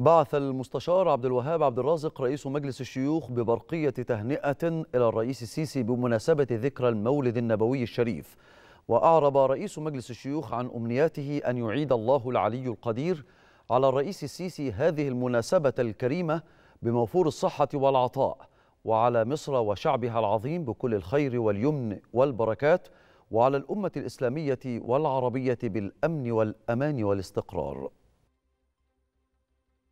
بعث المستشار عبد الوهاب عبد الرازق رئيس مجلس الشيوخ ببرقية تهنئة إلى الرئيس السيسي بمناسبة ذكرى المولد النبوي الشريف وأعرب رئيس مجلس الشيوخ عن أمنياته أن يعيد الله العلي القدير على الرئيس السيسي هذه المناسبة الكريمة بموفور الصحة والعطاء وعلى مصر وشعبها العظيم بكل الخير واليمن والبركات وعلى الأمة الإسلامية والعربية بالأمن والأمان والاستقرار